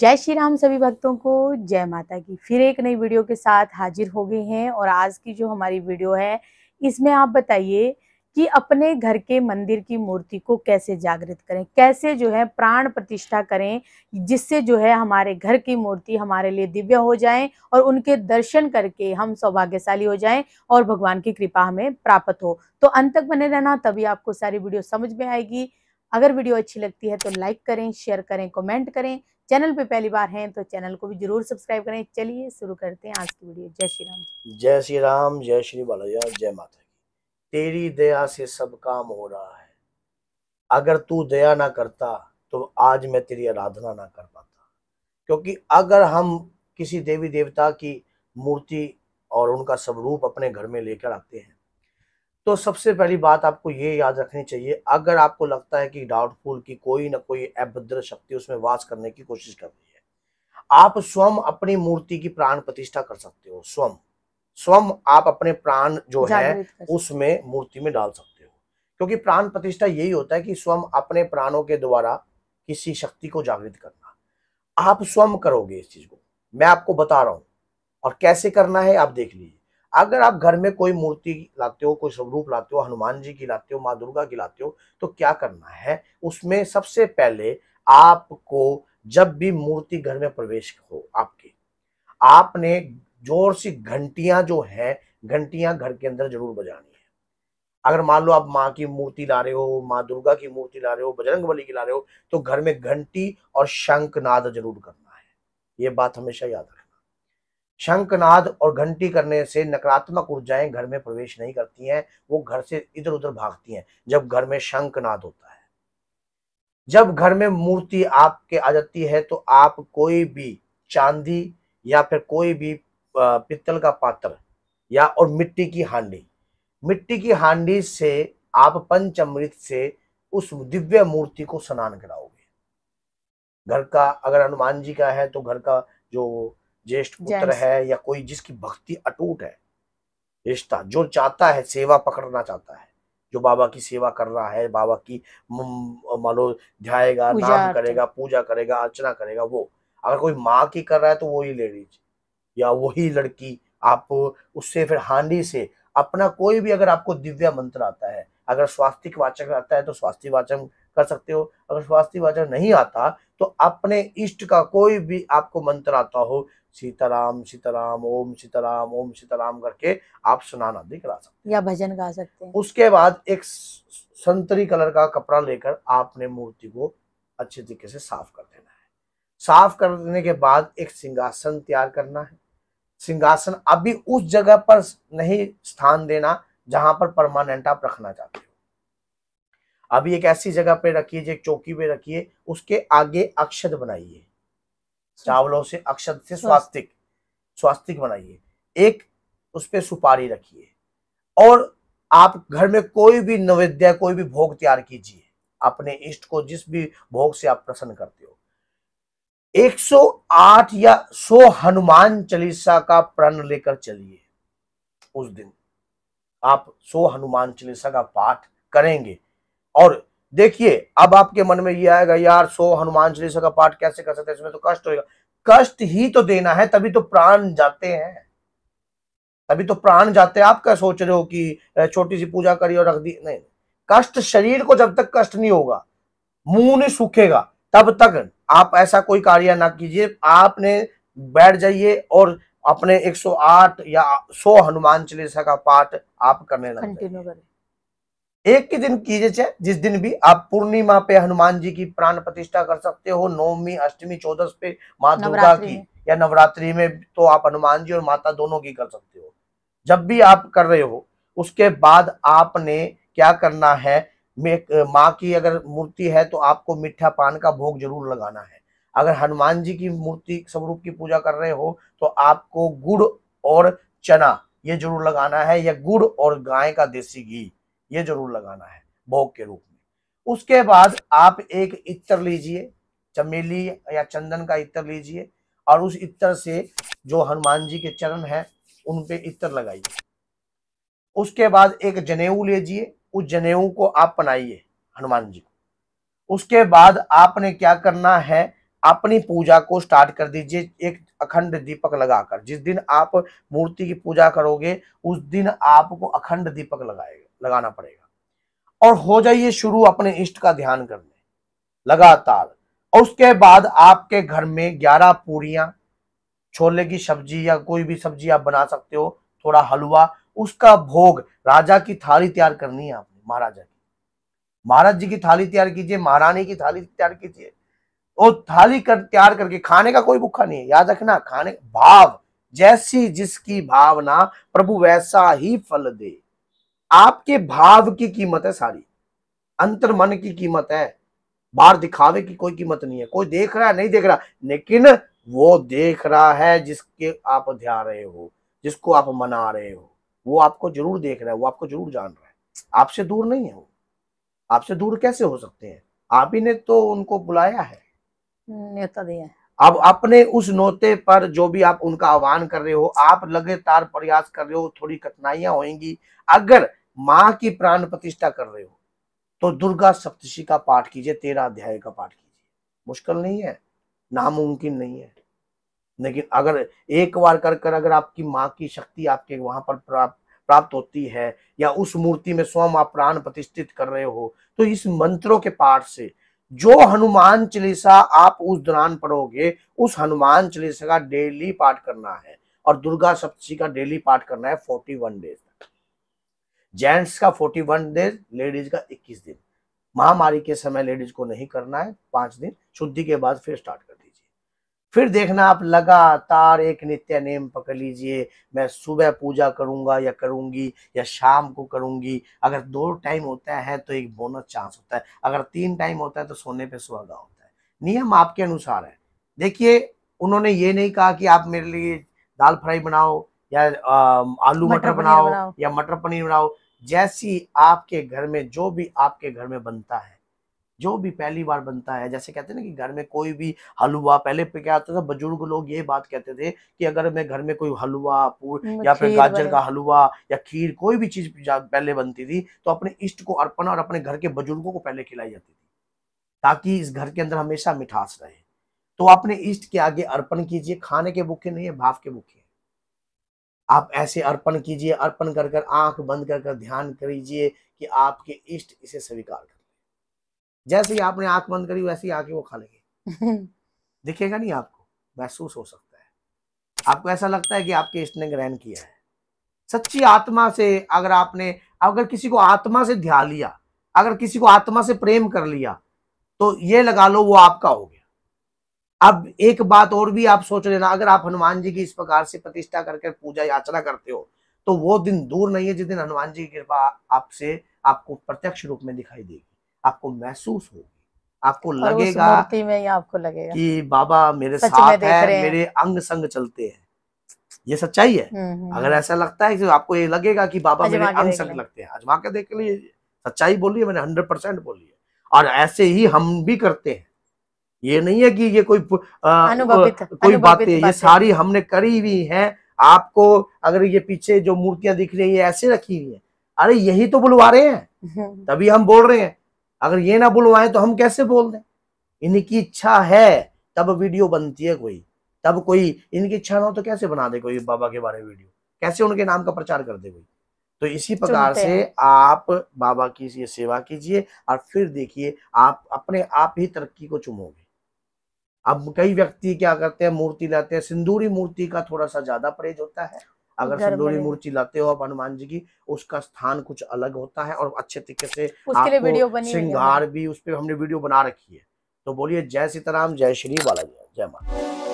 जय श्री राम सभी भक्तों को जय माता की फिर एक नई वीडियो के साथ हाजिर हो गए हैं और आज की जो हमारी वीडियो है इसमें आप बताइए कि अपने घर के मंदिर की मूर्ति को कैसे जागृत करें कैसे जो है प्राण प्रतिष्ठा करें जिससे जो है हमारे घर की मूर्ति हमारे लिए दिव्य हो जाए और उनके दर्शन करके हम सौभाग्यशाली हो जाएं और भगवान की कृपा हमें प्राप्त हो तो अंत तक बने रहना तभी आपको सारी वीडियो समझ में आएगी अगर वीडियो अच्छी लगती है तो लाइक करें शेयर करें कमेंट करें चैनल पे पहली बार हैं तो चैनल को भी जरूर सब्सक्राइब करें चलिए शुरू करते हैं आज की वीडियो जय श्री राम जय श्री राम जय श्री बालाजा जय माता की तेरी दया से सब काम हो रहा है अगर तू दया ना करता तो आज मैं तेरी आराधना ना कर पाता क्योंकि अगर हम किसी देवी देवता की मूर्ति और उनका स्वरूप अपने घर में लेकर आते हैं तो सबसे पहली बात आपको ये याद रखनी चाहिए अगर आपको लगता है कि डाउटफुल की कोई ना कोई अभद्र शक्ति उसमें वास करने की कोशिश कर रही है आप स्वयं अपनी मूर्ति की प्राण प्रतिष्ठा कर सकते हो स्वयं स्वयं आप अपने प्राण जो है उसमें मूर्ति में डाल सकते हो क्योंकि प्राण प्रतिष्ठा यही होता है कि स्वयं अपने प्राणों के द्वारा किसी शक्ति को जागृत करना आप स्वयं करोगे इस चीज को मैं आपको बता रहा हूं और कैसे करना है आप देख लीजिए अगर आप घर में कोई मूर्ति लाते हो कोई स्वरूप लाते हो हनुमान जी की लाते हो माँ दुर्गा की लाते हो तो क्या करना है उसमें सबसे पहले आपको जब भी मूर्ति घर में प्रवेश हो आपके आपने जोर सी घंटियां जो है घंटियां घर के अंदर जरूर बजानी है अगर मान लो आप माँ की मूर्ति ला रहे हो माँ दुर्गा की मूर्ति ला रहे हो बजरंग बली की ला रहे हो तो घर में घंटी और शंखनाद जरूर करना है ये बात हमेशा याद रखें शंखनाद और घंटी करने से नकारात्मक ऊर्जाएं घर में प्रवेश नहीं करती हैं वो घर से इधर उधर भागती हैं जब घर में शंखनाद होता है जब घर में मूर्ति आपके आ जाती है तो आप कोई भी चांदी या फिर कोई भी पित्तल का पात्र या और मिट्टी की हांडी मिट्टी की हांडी से आप पंचमृत से उस दिव्य मूर्ति को स्नान कराओगे घर का अगर हनुमान जी का है तो घर का जो ज्येष्ठ पुत्र है या कोई जिसकी भक्ति अटूट है रिश्ता जो चाहता है सेवा पकड़ना चाहता है जो बाबा की सेवा कर रहा है बाबा की मान लो ध्याएगा नाम करेगा पूजा करेगा अर्चना करेगा वो अगर कोई माँ की कर रहा है तो वही लेडीज या वही लड़की आप उससे फिर हांडी से अपना कोई भी अगर आपको दिव्य मंत्र आता है अगर स्वास्थ्य वाचक आता है तो स्वास्थ्य वाचन कर सकते हो अगर स्वास्थ्य वाचन नहीं आता तो अपने इष्ट का कोई भी आपको मंत्र आता हो सीताराम सीताराम ओम सीताराम ओम सीताराम करके आप सुनाना भी करा सकते या भजन गा सकते हैं उसके बाद एक संतरी कलर का कपड़ा लेकर आपने मूर्ति को अच्छे तरीके से साफ कर देना है साफ करने के बाद एक सिंहासन तैयार करना है सिंहासन अभी उस जगह पर नहीं स्थान देना जहां पर परमानेंट आप रखना चाहते हो अभी एक ऐसी जगह पे रखिए जो चौकी पे रखिए उसके आगे अक्षत बनाइए चावलों से अक्षत से स्वास्तिक स्वास्तिक बनाइए एक उस पर सुपारी रखिए और आप घर में कोई भी नवेद्य कोई भी भोग तैयार कीजिए अपने इष्ट को जिस भी भोग से आप प्रसन्न करते हो 108 या 100 हनुमान चालीसा का प्रण लेकर चलिए उस दिन आप 100 हनुमान चालीसा का पाठ करेंगे और देखिए अब आपके मन में ये आएगा यार सो हनुमान चालीसा का पाठ कैसे कर सकते इसमें तो कष्ट होगा कष्ट ही तो देना है तभी तो प्राण जाते हैं तभी तो प्राण जाते हैं आप क्या सोच रहे हो कि छोटी सी पूजा करिए और रख दी नहीं कष्ट शरीर को जब तक कष्ट नहीं होगा मुंह नहीं सूखेगा तब तक आप ऐसा कोई कार्य ना कीजिए आपने बैठ जाइए और अपने 108 या 100 हनुमान चालीसा का पाठ आप करने लगे एक ही दिन कीजिए जिस दिन भी आप पूर्णिमा पे हनुमान जी की प्राण प्रतिष्ठा कर सकते हो नौमी अष्टमी चौदस पे माँ दुर्गा की या नवरात्रि में तो आप हनुमान जी और माता दोनों की कर सकते हो जब भी आप कर रहे हो उसके बाद आपने क्या करना है माँ की अगर मूर्ति है तो आपको मीठा पान का भोग जरूर लगाना है अगर हनुमान जी की मूर्ति स्वरूप की पूजा कर रहे हो तो आपको गुड़ और चना ये जरूर लगाना है या गुड़ और गाय का देसी घी ये जरूर लगाना है भोग के रूप में उसके बाद आप एक इत्र लीजिए चमेली या चंदन का इत्र लीजिए और उस इत्र से जो हनुमान जी के चरण है उन पे इत्र लगाइए उसके बाद एक जनेऊ लीजिए उस जनेऊ को आप बनाइए हनुमान जी को उसके बाद आपने क्या करना है अपनी पूजा को स्टार्ट कर दीजिए एक अखंड दीपक लगाकर जिस दिन आप मूर्ति की पूजा करोगे उस दिन आपको अखंड दीपक लगाएगा लगाना पड़ेगा और हो जाइए शुरू अपने इष्ट का ध्यान करने लगातार और उसके बाद आपके घर में ग्यारह पूरियां छोले की सब्जी या कोई भी सब्जी आप बना सकते हो थोड़ा हलवा उसका भोग राजा की थाली तैयार करनी है आपने महाराजा की महाराज जी की थाली तैयार कीजिए महारानी की थाली तैयार कीजिए और थाली कर तैयार करके खाने का कोई भूखा नहीं है याद रखना खाने भाव जैसी जिसकी भावना प्रभु वैसा ही फल दे आपके भाव की कीमत है सारी अंतर मन की कीमत है बाहर दिखावे की कोई कीमत नहीं है कोई देख रहा है नहीं देख रहा लेकिन वो देख रहा है जिसके आप ध्यान रहे हो जिसको आप मना रहे हो वो आपको जरूर देख रहा है वो आपको जरूर जान रहा है आपसे दूर नहीं है वो आपसे दूर कैसे हो सकते हैं आप ही ने तो उनको बुलाया है नेता दिया है अब अपने उस नोते पर जो भी आप उनका आह्वान कर रहे हो आप लगातार प्रयास कर रहे हो थोड़ी कठिनाइयां होंगी अगर माँ की प्राण प्रतिष्ठा कर रहे हो तो दुर्गा सप्तशी का पाठ कीजिए तेरा अध्याय का पाठ कीजिए मुश्किल नहीं है नामुमकिन नहीं है लेकिन अगर एक बार कर कर अगर आपकी माँ की शक्ति आपके वहां पर प्राप्त प्राप्त होती है या उस मूर्ति में स्वयं आप प्राण प्रतिष्ठित कर रहे हो तो इस मंत्रों के पाठ से जो हनुमान चालीसा आप उस दौरान पढ़ोगे उस हनुमान चालीसा का डेली पाठ करना है और दुर्गा सप्तशी का डेली पाठ करना है फोर्टी वन डेज जेंट्स का फोर्टी वन डेज लेडीज का इक्कीस दिन महामारी के समय लेडीज को नहीं करना है पांच दिन शुद्धि के बाद फिर स्टार्ट कर दीजिए फिर देखना आप लगातार एक नित्य नेम पकड़ लीजिए मैं सुबह पूजा करूंगा या करूंगी या शाम को करूंगी अगर दो टाइम होता है तो एक बोनस चांस होता है अगर तीन टाइम होता है तो सोने पर सुहागा होता है नियम आपके अनुसार है देखिए उन्होंने ये नहीं कहा कि आप मेरे लिए दाल फ्राई बनाओ या आलू मटर बनाओ या मटर पनीर बनाओ जैसी आपके घर में जो भी आपके घर में बनता है जो भी पहली बार बनता है जैसे कहते हैं ना कि घर में कोई भी हलवा पहले पे क्या होता था बुजुर्ग लोग ये बात कहते थे कि अगर मैं घर में कोई हलवा हम्म, या फिर गाजर का हलवा या खीर कोई भी चीज पहले बनती थी तो अपने इष्ट को अर्पण और अपने घर के बुजुर्गों को पहले खिलाई जाती थी ताकि इस घर के अंदर हमेशा मिठास रहे तो अपने इष्ट के आगे अर्पण कीजिए खाने के भूखे नहीं है भाव के भूखे आप ऐसे अर्पण कीजिए अर्पण कर कर आंख बंद कर कर ध्यान करीजिए कि आपके इष्ट इसे स्वीकार कर जैसे ही आपने आंख बंद करी वैसे ही आके वो खा लेंगे दिखेगा नहीं आपको महसूस हो सकता है आपको ऐसा लगता है कि आपके इष्ट ने ग्रहण किया है सच्ची आत्मा से अगर आपने अगर किसी को आत्मा से ध्या लिया अगर किसी को आत्मा से प्रेम कर लिया तो ये लगा लो वो आपका हो गया अब एक बात और भी आप सोच लेना अगर आप हनुमान जी की इस प्रकार से प्रतिष्ठा करके पूजा याचना करते हो तो वो दिन दूर नहीं है जिस दिन हनुमान जी की कृपा आपसे आपको प्रत्यक्ष रूप में दिखाई देगी आपको महसूस होगी आपको लगेगा में ही आपको लगेगा कि बाबा मेरे साथ है मेरे अंग संग चलते हैं ये सच्चाई है हम्म, हम्म। अगर ऐसा लगता है कि आपको ये लगेगा कि बाबा मेरे अंग संग लगते हैं अजमा के देख लिए सच्चाई बोली है मैंने हंड्रेड परसेंट बोली है और ऐसे ही हम भी करते हैं ये नहीं है कि ये कोई आ, कोई बातें ये सारी हमने करी हुई है आपको अगर ये पीछे जो मूर्तियां दिख रही है ऐसे रखी हुई है अरे यही तो बुलवा रहे हैं हम्म। तभी हम बोल रहे हैं अगर ये ना बुलवाए तो हम कैसे बोल दें इनकी इच्छा है तब वीडियो बनती है कोई तब कोई इनकी इच्छा ना हो तो कैसे बना दे कोई बाबा के बारे में वीडियो कैसे उनके नाम का प्रचार कर दे कोई तो इसी प्रकार से आप बाबा की ये सेवा कीजिए और फिर देखिए आप अपने आप ही तरक्की को चुमोगे अब कई व्यक्ति क्या करते हैं मूर्ति लाते हैं सिंदूरी मूर्ति का थोड़ा सा ज्यादा परहेज होता है अगर सिंदूरी मूर्ति लाते हो आप हनुमान जी की उसका स्थान कुछ अलग होता है और अच्छे तरीके से श्रृंगार भी उस पर हमने वीडियो बना रखी है तो बोलिए जय सीताराम जय श्री बालाजी जय माता